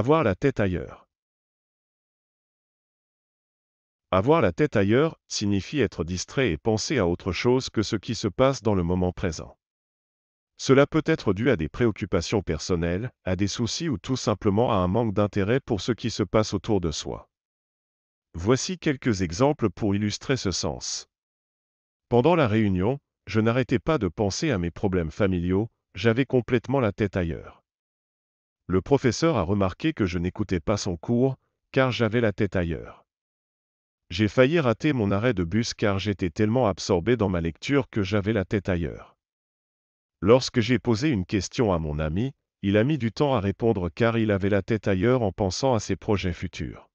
Avoir la tête ailleurs. Avoir la tête ailleurs signifie être distrait et penser à autre chose que ce qui se passe dans le moment présent. Cela peut être dû à des préoccupations personnelles, à des soucis ou tout simplement à un manque d'intérêt pour ce qui se passe autour de soi. Voici quelques exemples pour illustrer ce sens. Pendant la réunion, je n'arrêtais pas de penser à mes problèmes familiaux, j'avais complètement la tête ailleurs. Le professeur a remarqué que je n'écoutais pas son cours, car j'avais la tête ailleurs. J'ai failli rater mon arrêt de bus car j'étais tellement absorbé dans ma lecture que j'avais la tête ailleurs. Lorsque j'ai posé une question à mon ami, il a mis du temps à répondre car il avait la tête ailleurs en pensant à ses projets futurs.